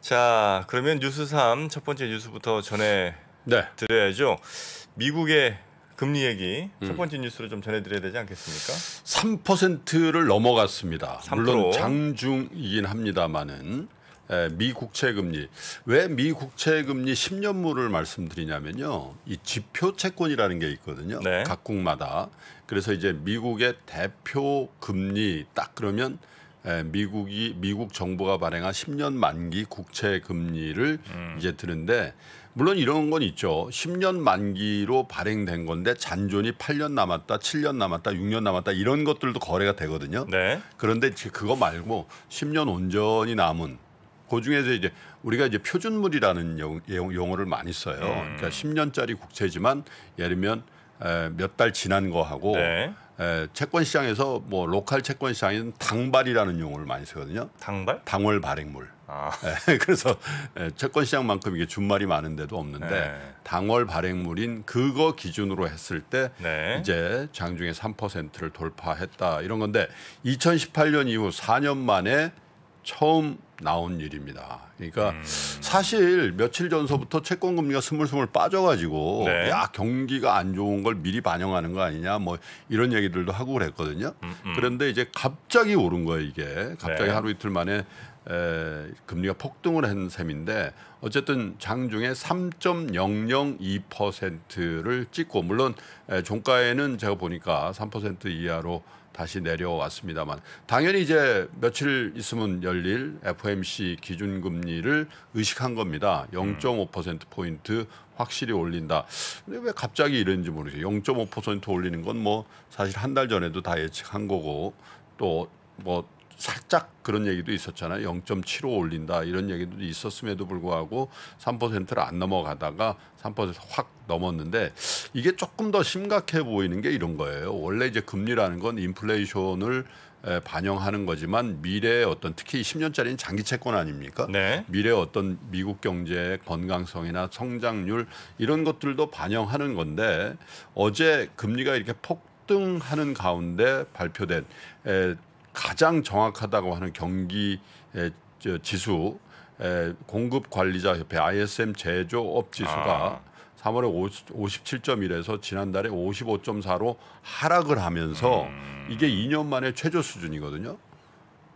자, 그러면 뉴스 3첫 번째 뉴스부터 전해 네. 드려야죠. 미국의 금리 얘기 첫 음. 번째 뉴스로 좀 전해드려야 되지 않겠습니까? 3%를 넘어갔습니다. 3%. 물론 장중이긴 합니다만은 미 국채 금리 왜미 국채 금리 10년물을 말씀드리냐면요, 이 지표 채권이라는 게 있거든요. 네. 각국마다 그래서 이제 미국의 대표 금리 딱 그러면 예, 미국이 미국 정부가 발행한 10년 만기 국채 금리를 음. 이제 드는데 물론 이런 건 있죠. 10년 만기로 발행된 건데 잔존이 8년 남았다, 7년 남았다, 6년 남았다 이런 것들도 거래가 되거든요. 네. 그런데 그거 말고 10년 온전히 남은 그 중에서 이제 우리가 이제 표준물이라는 용, 용어를 많이 써요. 음. 그러니까 10년짜리 국채지만 예를 들면 몇달 지난 거하고 네. 에, 채권 시장에서 뭐 로컬 채권 시장에는 당발이라는 용어를 많이 쓰거든요. 당발? 당월 발행물. 아. 에, 그래서 에, 채권 시장만큼 이게 준말이 많은데도 없는데 네. 당월 발행물인 그거 기준으로 했을 때 네. 이제 장중에 3%를 돌파했다 이런 건데 2018년 이후 4년 만에 처음 나온 일입니다. 그러니까 음. 사실 며칠 전서부터 채권 금리가 스물스물 빠져가지고 네. 야 경기가 안 좋은 걸 미리 반영하는 거 아니냐 뭐 이런 얘기들도 하고 그랬거든요. 음, 음. 그런데 이제 갑자기 오른 거예요 이게 갑자기 네. 하루 이틀 만에 에, 금리가 폭등을 한 셈인데 어쨌든 장중에 3.002%를 찍고 물론 에, 종가에는 제가 보니까 3% 이하로 다시 내려왔습니다만 당연히 이제 며칠 있으면 열릴 FOMC 기준금리를 의식한 겁니다. 0.5% 포인트 확실히 올린다. 근데 왜 갑자기 이랬는지 모르겠어요. 0.5% 올리는 건 뭐 사실 한 달 전에도 다 예측한 거고 또뭐 살짝 그런 얘기도 있었잖아요. 0.75 올린다 이런 얘기도 있었음에도 불구하고 3%를 안 넘어가다가 3%확 넘었는데 이게 조금 더 심각해 보이는 게 이런 거예요. 원래 이제 금리라는 건 인플레이션을 반영하는 거지만 미래의 어떤 특히 10년짜리는 장기 채권 아닙니까? 네. 미래 어떤 미국 경제의 건강성이나 성장률 이런 것들도 반영하는 건데 어제 금리가 이렇게 폭등하는 가운데 발표된 가장 정확하다고 하는 경기 지수 공급 관리자 협회 ISM 제조업 지수가 아. 3월에 57.1에서 지난달에 55.4로 하락을 하면서 음. 이게 2년 만에 최저 수준이거든요.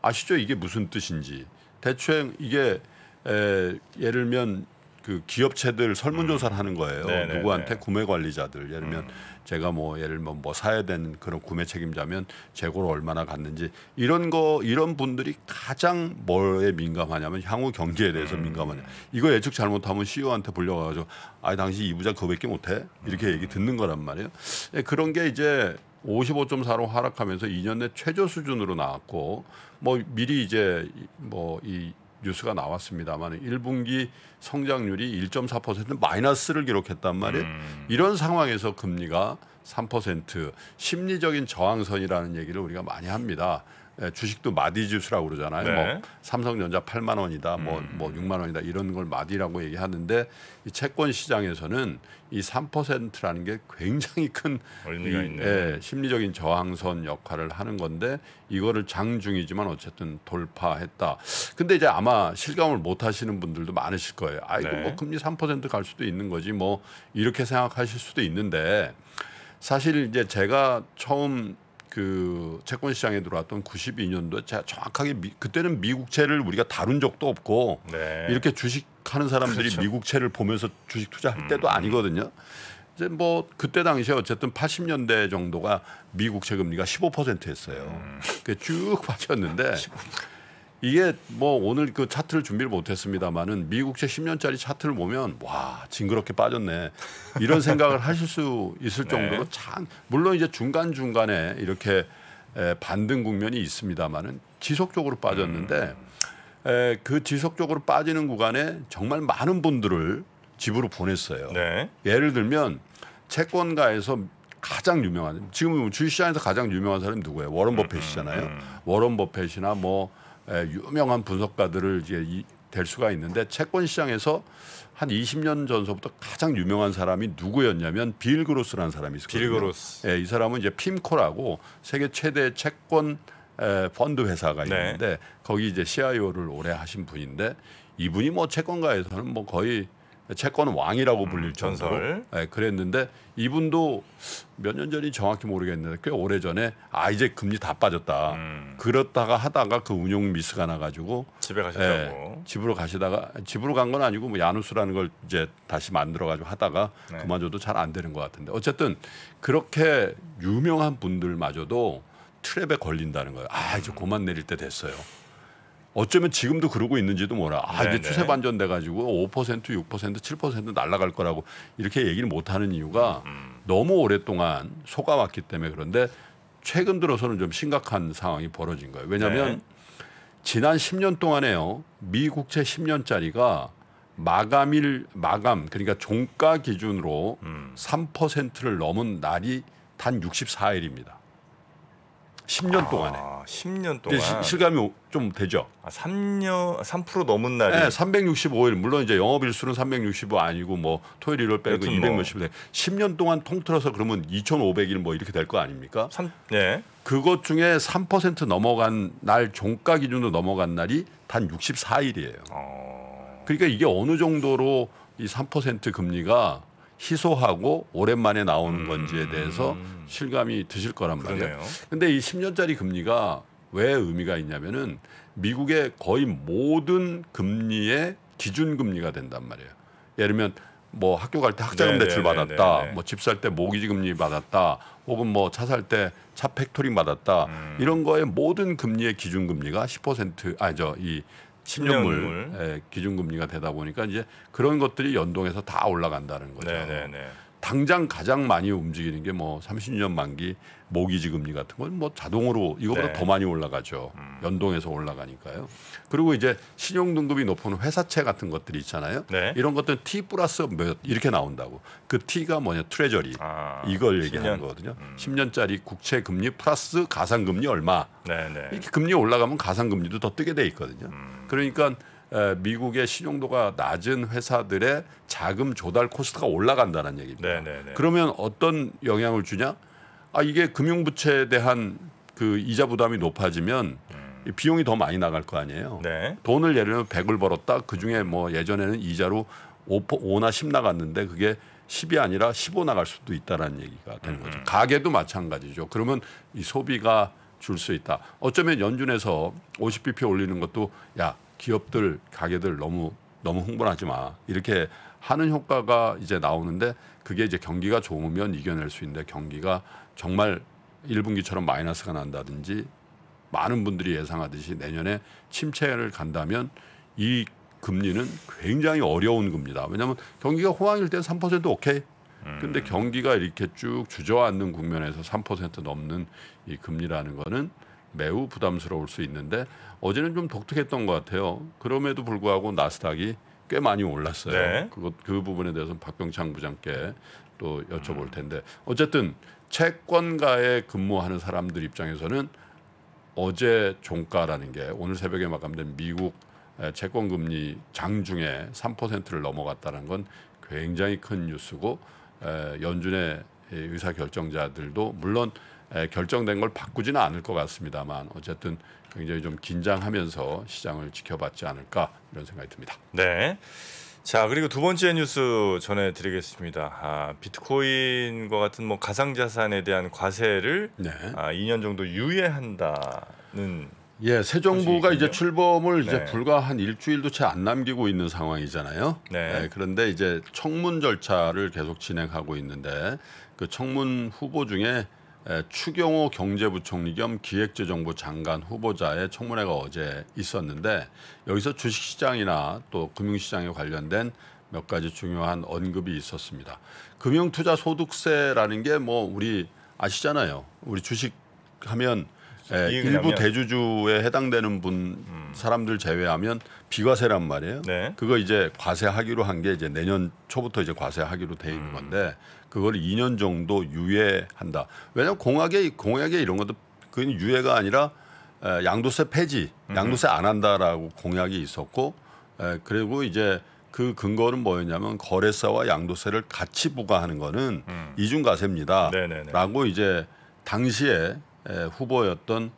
아시죠? 이게 무슨 뜻인지. 대충 이게 에, 예를 들면 그 기업체들 설문조사를 음. 하는 거예요. 네네네. 네, 누구한테 네. 구매 관리자들 예를 들면 음. 제가 뭐 예를 들면 뭐, 뭐 사야 되는 그런 구매 책임자면 재고를 얼마나 갖는지 이런 거 이런 분들이 가장 뭐에 민감하냐면 향후 경기에 대해서 음. 민감하냐. 이거 예측 잘못하면 CEO한테 불려가지고 아 당신 이 부자 그거밖에 못해 이렇게 얘기 듣는 거란 말이에요. 예, 그런 게 이제 55.4로 하락하면서 2년 내 최저 수준으로 나왔고 뭐 미리 이제 뭐이 뭐 뉴스가 나왔습니다만 1분기 성장률이 1.4% 마이너스를 기록했단 말이에요. 음. 이런 상황에서 금리가 3% 심리적인 저항선이라는 얘기를 우리가 많이 합니다. 예, 주식도 마디 지수라고 그러잖아요. 뭐 네. 뭐 삼성전자 8만 원이다, 뭐뭐 뭐 6만 원이다 이런 걸 마디라고 얘기하는데 이 채권 시장에서는 이 3%라는 게 굉장히 큰 이, 예, 심리적인 저항선 역할을 하는 건데 이거를 장중이지만 어쨌든 돌파했다. 근데 이제 아마 실감을 못 하시는 분들도 많으실 거예요. 아 이거 뭐 네. 뭐 금리 3%갈 수도 있는 거지 뭐 이렇게 생각하실 수도 있는데 사실 이제 제가 처음 그 채권 시장에 들어왔던 92년도에 제가 정확하게 미, 그때는 미국채를 우리가 다룬 적도 없고 네. 이렇게 주식하는 사람들이 그렇죠. 미국채를 보면서 주식 투자할 음, 때도 음. 아니거든요. 이제 뭐 그때 당시에 어쨌든 80년대 정도가 미국채 금리가 15%였어요. 음. 그쭉 빠졌는데 이게 뭐 오늘 그 차트를 준비를 못했습니다만은 미국채 10년짜리 차트를 보면 와 징그럽게 빠졌네 이런 생각을 하실 수 있을 네. 정도로 참 물론 이제 중간 중간에 이렇게 에, 반등 국면이 있습니다만은 지속적으로 빠졌는데 음. 에, 그 지속적으로 빠지는 구간에 정말 많은 분들을 집으로 보냈어요. 네. 예를 들면 채권가에서 가장 유명한 지금 주식시장에서 가장 유명한 사람이 누구예요? 워런 음, 음, 버핏이잖아요. 음, 음. 워런 버핏이나 뭐 예, 유명한 분석가들을 이제 이, 될 수가 있는데 채권 시장에서 한 20년 전서부터 가장 유명한 사람이 누구였냐면 빌 그로스라는 사람이 있었거든요. 빌 그로스. 예, 이 사람은 이제 핌코라고 세계 최대 채권 에, 펀드 회사가 네. 있는데 네. 거기 이제 CIO를 오래 하신 분인데 이분이 뭐 채권가에서는 뭐 거의 채권 왕이라고 불릴 음, 전설. 예, 그랬는데 이분도 몇 년 전이 정확히 모르겠는데 꽤 오래 전에 아 이제 금리 다 빠졌다. 음. 그렇다가 하다가 그 운용 미스가 나가지고 집에 가셨다고. 예, 집으로 가시다가 집으로 간 건 아니고 뭐 야누스라는 걸 이제 다시 만들어가지고 하다가 네. 그만둬도 잘 안 되는 것 같은데 어쨌든 그렇게 유명한 분들마저도 트랩에 걸린다는 거예요. 아 이제 음. 고만 내릴 때 됐어요. 어쩌면 지금도 그러고 있는지도 몰라. 아, 네네. 이제 추세 반전돼 가지고 5%, 6%, 7% 날아갈 거라고 이렇게 얘기를 못 하는 이유가 음, 음. 너무 오랫동안 속아왔기 때문에 그런데 최근 들어서는 좀 심각한 상황이 벌어진 거예요. 왜냐하면 네. 지난 10년 동안에요. 미 국채 10년짜리가 마감일 마감 그러니까 종가 기준으로 음. 3%를 넘은 날이 단 64일입니다. 10년 동안에. 아, 10년 동안. 시, 실감이 좀 되죠. 아, 3년 3% 아, 넘은 날이. 네, 365일. 물론 이제 영업 일수는 365 아니고 뭐 토요일 일요일 빼고 200 그렇죠, 몇십 뭐. 10년 동안 통틀어서 그러면 2,500일 뭐 이렇게 될 거 아닙니까? 3 네. 그것 중에 3% 넘어간 날 종가 기준으로 넘어간 날이 단 64일이에요. 어... 그러니까 이게 어느 정도로 이 3% 금리가 희소하고 오랜만에 나오는 음. 건지에 대해서 실감이 드실 거란 말이에요. 그러 근데 이 10년짜리 금리가 왜 의미가 있냐면은 미국의 거의 모든 금리의 기준 금리가 된단 말이에요. 예를 들면 뭐 학교 갈 때 학자금 네, 대출 네, 네, 받았다, 뭐 집 살 때 모기지 금리 받았다, 혹은 뭐 차 살 때 차 팩토링 받았다 음. 이런 거에 모든 금리의 기준 금리가 10% 아니 저이 10년물 예, 기준금리가 되다 보니까 이제 그런 것들이 연동해서 다 올라간다는 거죠. 네네네. 네, 네. 당장 가장 많이 움직이는 게 뭐 30년 만기 모기지 금리 같은 건 뭐 자동으로 이거보다 네. 더 많이 올라가죠. 음. 연동해서 올라가니까요. 그리고 이제 신용 등급이 높은 회사채 같은 것들이 있잖아요. 네. 이런 것들은 T 플러스 몇 이렇게 나온다고. 그 T가 뭐냐 트레저리 아, 이걸 얘기하는 10년. 거거든요. 음. 10년짜리 국채 금리 플러스 가상 금리 얼마. 네, 네, 이렇게 금리 올라가면 가상 금리도 더 뜨게 돼 있거든요. 음. 그러니까 미국의 신용도가 낮은 회사들의 자금 조달 코스트가 올라간다는 얘기입니다. 네네네. 네, 네. 그러면 어떤 영향을 주냐? 아 이게 금융부채에 대한 그 이자 부담이 높아지면 음. 비용이 더 많이 나갈 거 아니에요. 네. 돈을 예를 들면 100을 벌었다. 그중에 뭐 예전에는 이자로 5, 5나 10 나갔는데 그게 10이 아니라 15 나갈 수도 있다는 얘기가 되는 거죠. 음. 음. 가게도 마찬가지죠. 그러면 이 소비가 줄 수 있다. 어쩌면 연준에서 50bp 올리는 것도 야 기업들 가게들 너무 너무 흥분하지 마 이렇게 하는 효과가 이제 나오는데 그게 이제 경기가 좋으면 이겨낼 수 있는데 경기가 정말 1분기처럼 마이너스가 난다든지 많은 분들이 예상하듯이 내년에 침체를 간다면 이 금리는 굉장히 어려운 겁니다 왜냐하면 경기가 호황일 때3% 오케이. 근데 음. 경기가 이렇게 쭉 주저앉는 국면에서 3% 넘는 이 금리라는 거는 매우 부담스러울 수 있는데 어제는 좀 독특했던 것 같아요. 그럼에도 불구하고 나스닥이 꽤 많이 올랐어요. 네. 그것 그 부분에 대해서는 박병창 부장께 또 여쭤볼 텐데 어쨌든 채권가에 근무하는 사람들 입장에서는 어제 종가라는 게 오늘 새벽에 마감된 미국 채권 금리 장중에 3%를 넘어갔다는 건 굉장히 큰 뉴스고 연준의 의사 결정자들도 물론 결정된 걸 바꾸지는 않을 것 같습니다만 어쨌든 굉장히 좀 긴장하면서 시장을 지켜봤지 않을까 이런 생각이 듭니다. 네. 자 그리고 두 번째 뉴스 전해드리겠습니다. 아, 비트코인과 같은 뭐 가상자산에 대한 과세를 네. 아, 2년 정도 유예한다는 예, 새 정부가 이제 출범을 네. 이제 불과 한 일주일도 채 안 남기고 있는 상황이잖아요. 네. 네. 그런데 이제 청문 절차를 계속 진행하고 있는데 그 청문 후보 중에 예, 추경호 경제부총리 겸 기획재정부 장관 후보자의 청문회가 어제 있었는데 여기서 주식시장이나 또 금융시장에 관련된 몇 가지 중요한 언급이 있었습니다. 금융투자소득세라는 게 뭐 우리 아시잖아요. 우리 주식 하면 에, 예, 일부 대주주에 해당되는 분 음. 사람들 제외하면 비과세란 말이에요. 네. 그거 이제 과세하기로 한 게 이제 내년 초부터 이제 과세하기로 돼 있는 음. 건데 그걸 2년 정도 유예한다. 왜냐면 공약에 공약에 이런 것도 그건 유예가 아니라 양도세 폐지, 양도세 안 한다라고 공약이 있었고 그리고 이제 그 근거는 뭐였냐면 거래세와 양도세를 같이 부과하는 거는 음. 이중과세입니다라고 이제 당시에 후보였던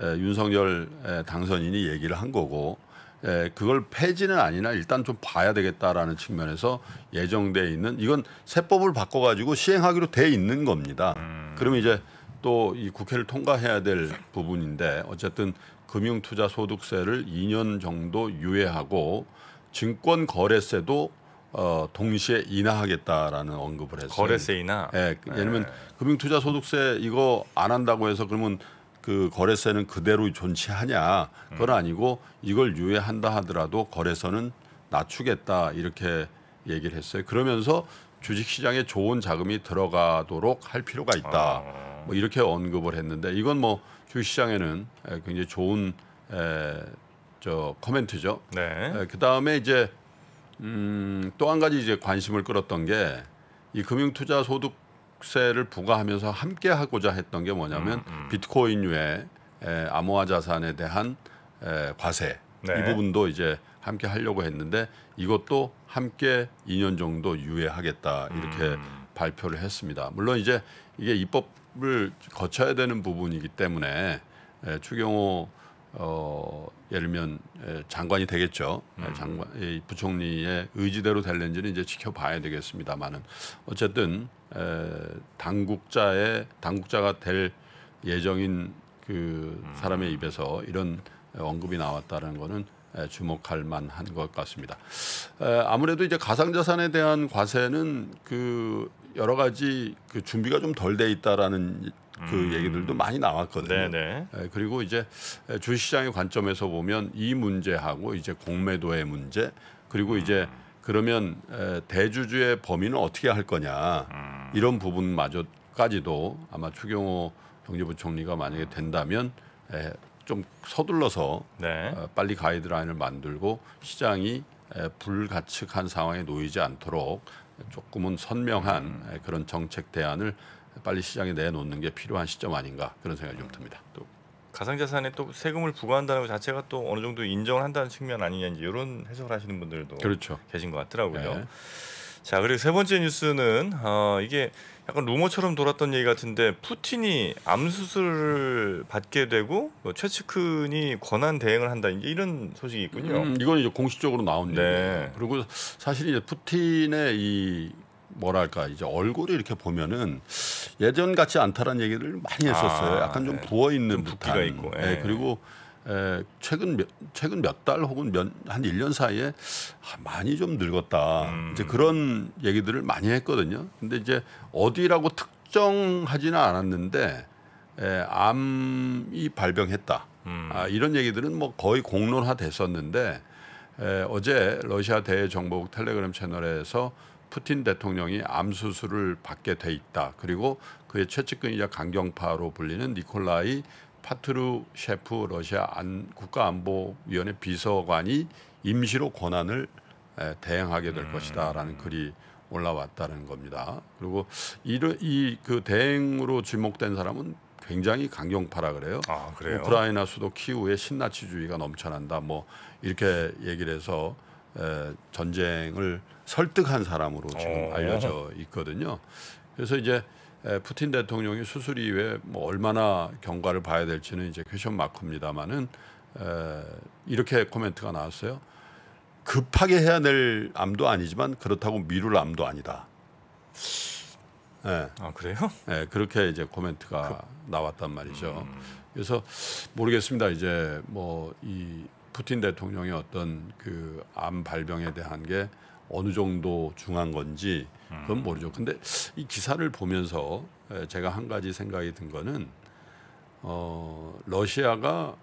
윤석열 당선인이 얘기를 한 거고 에, 예, 그걸 폐지는 아니나 일단 좀 봐야 되겠다라는 측면에서 예정돼 있는 이건 세법을 바꿔가지고 시행하기로 돼 있는 겁니다. 음. 그러면 이제 또 이 국회를 통과해야 될 부분인데 어쨌든 금융투자소득세를 2년 정도 유예하고 증권거래세도 어, 동시에 인하하겠다라는 언급을 했어요. 거래세 인하. 예, 그, 네, 왜냐면 금융투자소득세 이거 안 한다고 해서 그러면 그 거래세는 그대로 존치하냐 그건 아니고 이걸 유예한다 하더라도 거래소는 낮추겠다 이렇게 얘기를 했어요. 그러면서 주식시장에 좋은 자금이 들어가도록 할 필요가 있다. 뭐 이렇게 언급을 했는데 이건 뭐 주식시장에는 굉장히 좋은 에, 저코멘트죠 네. 그다음에 이제 음, 또 한 가지 이제 관심을 끌었던 게 이 금융투자소득 세를 부과하면서 함께 하고자 했던 게 뭐냐면 음, 음. 비트코인외의 암호화 자산에 대한 에, 과세 네. 이 부분도 이제 함께 하려고 했는데 이것도 함께 2년 정도 유예하겠다 이렇게 음. 발표를 했습니다. 물론 이제 이게 입법을 거쳐야 되는 부분이기 때문에 에, 추경호 어, 예를 들면 장관이 되겠죠. 음. 장관, 부총리의 의지대로 될는지는 이제 지켜봐야 되겠습니다만은 어쨌든 에, 당국자의 당국자가 될 예정인 그 음. 사람의 입에서 이런 언급이 나왔다는 거는 주목할 만한 것 같습니다. 에, 아무래도 이제 가상자산에 대한 과세는 그 여러 가지 그 준비가 좀 덜 돼 있다라는 그 음. 얘기들도 많이 나왔거든요. 네네. 네. 예, 그리고 이제 주시장의 식 관점에서 보면 이 문제하고 이제 공매도의 문제 그리고 이제 음. 그러면 대주주의 범위는 어떻게 할 거냐 음. 이런 부분마저까지도 아마 추경호 경제부총리가 만약에 된다면 좀 서둘러서 네. 어, 빨리 가이드라인을 만들고 시장이 불가측한 상황에 놓이지 않도록 조금은 선명한 그런 정책 대안을 빨리 시장에 내놓는 게 필요한 시점 아닌가 그런 생각이 좀 듭니다. 또 가상자산에 또 세금을 부과한다는 것 자체가 또 어느 정도 인정을 한다는 측면 아니냐 이제 이런 해석을 하시는 분들도 그렇죠. 계신 것 같더라고요. 네. 자 그리고 세 번째 뉴스는 어, 이게 약간 루머처럼 돌았던 얘기 같은데 푸틴이 암 수술을 받게 되고 뭐 최측근이 권한 대행을 한다 이런 소식이 있군요. 음, 이건 이제 공식적으로 나온 네. 얘기예요. 그리고 사실 이제 푸틴의 이 뭐랄까 이제 얼굴을 이렇게 보면은 예전 같지 않다라는 얘기를 많이 했었어요. 아, 약간 좀 예. 부어 있는 부기가 네. 있고. 예. 네, 그리고 에, 예, 최근 몇, 최근 몇 달 혹은 몇한 1년 사이에 아, 많이 좀 늙었다. 음. 이제 그런 얘기들을 많이 했거든요. 근데 이제 어디라고 특정하지는 않았는데 에, 암이 발병했다. 음. 아, 이런 얘기들은 뭐 거의 공론화 됐었는데 에, 어제 러시아 대정보국 텔레그램 채널에서 푸틴 대통령이 암 수술을 받게 돼 있다. 그리고 그의 최측근이자 강경파로 불리는 니콜라이 파트루셰프 러시아 안, 국가안보위원회 비서관이 임시로 권한을 에, 대행하게 될 음. 것이다라는 글이 올라왔다는 겁니다. 그리고 이 이그 대행으로 지목된 사람은 굉장히 강경파라 그래요. 아, 그래요. 우크라이나 수도 키우에 신나치주의가 넘쳐난다. 뭐 이렇게 얘기를 해서 전쟁을 설득한 사람으로 지금 어. 알려져 있거든요. 그래서 이제 푸틴 대통령이 수술 이후에 뭐 얼마나 경과를 봐야 될지는 이제 퀘션 마크입니다만은 이렇게 코멘트가 나왔어요. 급하게 해야 될 암도 아니지만 그렇다고 미룰 암도 아니다. 네. 아 그래요? 네, 그렇게 이제 코멘트가 그... 나왔단 말이죠. 음... 그래서 모르겠습니다. 이제 뭐이 푸틴 대통령의 어떤 그 암 발병에 대한 게 어느 정도 중한 건지 그건 음. 모르죠. 근데 이 기사를 보면서 제가 한 가지 생각이 든 거는 어 러시아가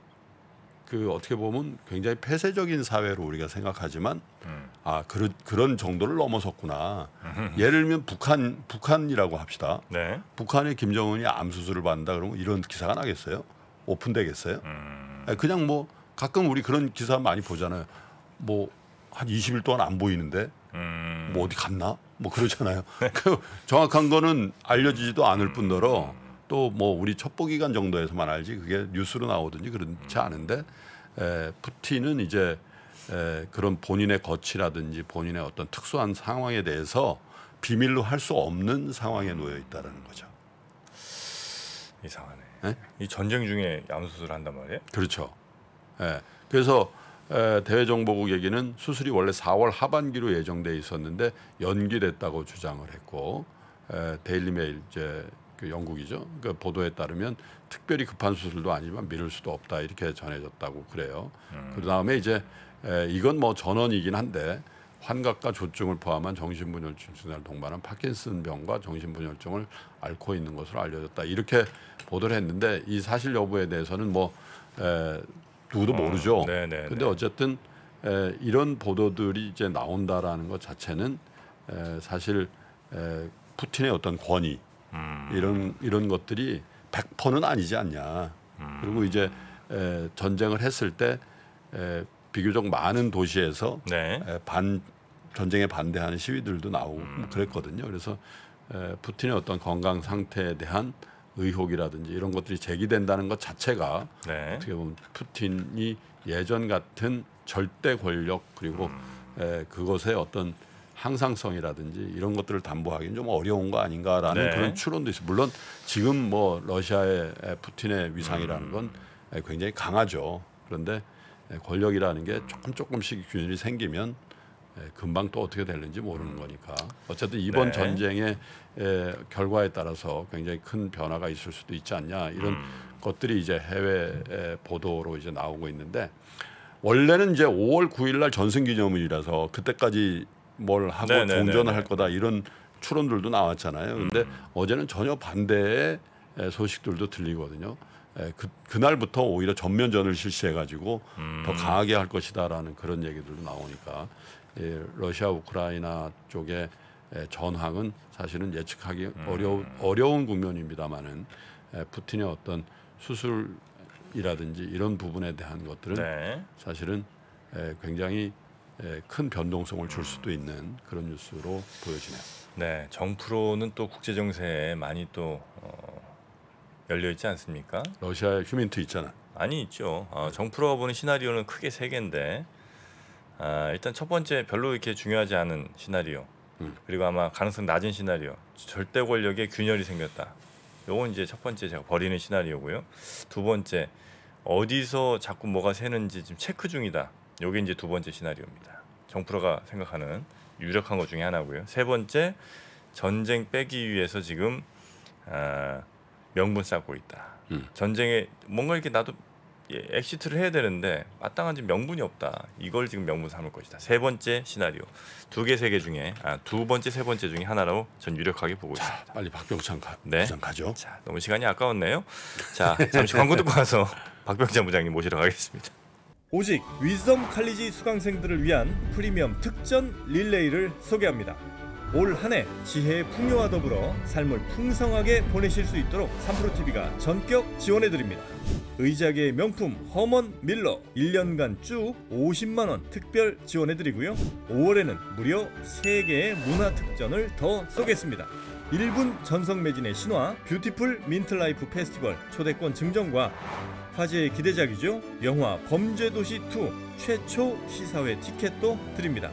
그 어떻게 보면 굉장히 폐쇄적인 사회로 우리가 생각하지만 음. 아 그런 그런 정도를 넘어섰구나. 음. 예를 들면 북한 북한이라고 합시다. 네. 북한의 김정은이 암 수술을 받는다 그러면 이런 기사가 나겠어요? 오픈되겠어요? 음. 그냥 뭐 가끔 우리 그런 기사 많이 보잖아요. 뭐 한 20일 동안 안 보이는데 음. 뭐 어디 갔나? 뭐 그러잖아요. 그 정확한 거는 알려지지도 않을 뿐더러 또 뭐 우리 첩보 기간 정도에서만 알지 그게 뉴스로 나오든지 그렇지 음. 않은데 에, 푸틴은 이제 에, 그런 본인의 거치라든지 본인의 어떤 특수한 상황에 대해서 비밀로 할 수 없는 상황에 놓여 있다라는 거죠. 이상하네. 네? 이 전쟁 중에 암수술을 한단 말이에요? 그렇죠. 예. 그래서 에, 대외정보국 얘기는 수술이 원래 4월 하반기로 예정돼 있었는데 연기됐다고 주장을 했고 에, 데일리메일 이제 그 영국이죠. 그 보도에 따르면 특별히 급한 수술도 아니지만 미룰 수도 없다 이렇게 전해졌다고 그래요. 음. 그 다음에 이제 에, 이건 뭐 전원이긴 한데 환각과 조증을 포함한 정신분열증 진단을 동반한 파킨슨병과 정신분열증을 앓고 있는 것으로 알려졌다 이렇게 보도를 했는데 이 사실 여부에 대해서는 뭐 에, 누구도 어, 모르죠. 네네 근데 어쨌든 에, 이런 보도들이 이제 나온다라는 것 자체는 에, 사실 에, 푸틴의 어떤 권위 음. 이런 이런 것들이 100%는 아니지 않냐. 음. 그리고 이제 에, 전쟁을 했을 때 에, 비교적 많은 도시에서 네. 에, 반 전쟁에 반대하는 시위들도 나오고 음. 그랬거든요. 그래서 에, 푸틴의 어떤 건강 상태에 대한 의혹이라든지 이런 것들이 제기된다는 것 자체가 네. 어떻게 보면 푸틴이 예전 같은 절대 권력 그리고 음. 에, 그것의 어떤 항상성이라든지 이런 것들을 담보하기는 좀 어려운 거 아닌가라는 네. 그런 추론도 있어요. 물론 지금 뭐 러시아의 푸틴의 위상이라는 음. 건 굉장히 강하죠. 그런데 권력이라는 게 조금 조금씩 균열이 생기면 예, 금방 또 어떻게 되는지 모르는 음. 거니까 어쨌든 이번 네. 전쟁의 에, 예, 결과에 따라서 굉장히 큰 변화가 있을 수도 있지 않냐 이런 음. 것들이 이제 해외 예, 보도로 이제 나오고 있는데 원래는 이제 5월 9일날 전승기념일이라서 그때까지 뭘 하고 네네네네. 종전을 네, 네, 네. 할 거다 이런 추론들도 나왔잖아요. 근데 음. 어제는 전혀 반대의 소식들도 들리거든요. 그, 그날부터 오히려 전면전을 실시해 가지고 음. 더 강하게 할 것이다라는 그런 얘기들도 나오니까 예, 러시아 우크라이나 쪽의 예, 전황은 사실은 예측하기 음. 어려운 어려운 국면입니다만은 예, 푸틴의 어떤 수술이라든지 이런 부분에 대한 것들은 네. 사실은 굉장히 큰 변동성을 줄 수도 있는 그런 뉴스로 보여지네요. 네, 정프로는 또 국제 정세에 많이 또 어, 열려 있지 않습니까? 러시아의 휴민트 있잖아. 아니 있죠. 어, 네. 정프로가 보는 시나리오는 크게 세 개인데 아, 일단 첫 번째 별로 이렇게 중요하지 않은 시나리오 음. 그리고 아마 가능성 낮은 시나리오 절대 권력에 균열이 생겼다. 요건 이제 첫 번째 제가 버리는 시나리오고요. 두 번째 어디서 자꾸 뭐가 새는지 지금 체크 중이다. 요게 이제 두 번째 시나리오입니다. 정프로가 생각하는 유력한 것 중에 하나고요. 세 번째 전쟁 빼기 위해서 지금 아, 명분 쌓고 있다. 음. 전쟁에 뭔가 이렇게 나도 예, 엑시트를 해야 되는데 마땅한 지 명분이 없다. 이걸 지금 명분 삼을 것이다. 세 번째 시나리오 두개 세 개 중에 아, 두 번째 세 번째 중에 하나로 전 유력하게 보고 자, 있습니다. 빨리 박병창 가, 네. 부장 가죠. 자, 너무 시간이 아까웠네요. 자, 잠시 광고 듣고 와서 박병창 부장님 모시러 가겠습니다. 오직 윗섬 칼리지 수강생들을 위한 프리미엄 특전 릴레이를 소개합니다. 올한해 지혜의 풍요와 더불어 삶을 풍성하게 보내실 수 있도록 삼프로TV가 전격 지원해드립니다. 의자계 명품 허먼 밀러 1년간 쭉 50만원 특별 지원해드리고요. 5월에는 무려 3개의 문화특전을 더 쏘겠습니다. 1분 전성 매진의 신화 뷰티풀 민트라이프 페스티벌 초대권 증정과 화제의 기대작이죠. 영화 범죄도시2 최초 시사회 티켓도 드립니다.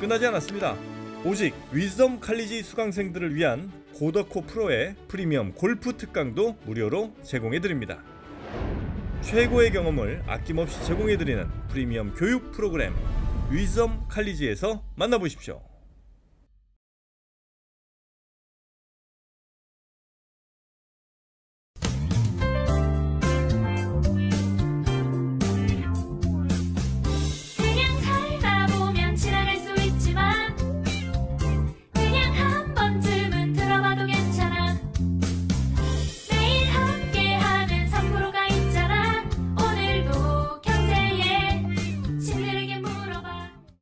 끝나지 않았습니다. 오직 위즈덤 칼리지 수강생들을 위한 고더코 프로의 프리미엄 골프 특강도 무료로 제공해드립니다. 최고의 경험을 아낌없이 제공해드리는 프리미엄 교육 프로그램 윗섬 칼리지에서 만나보십시오.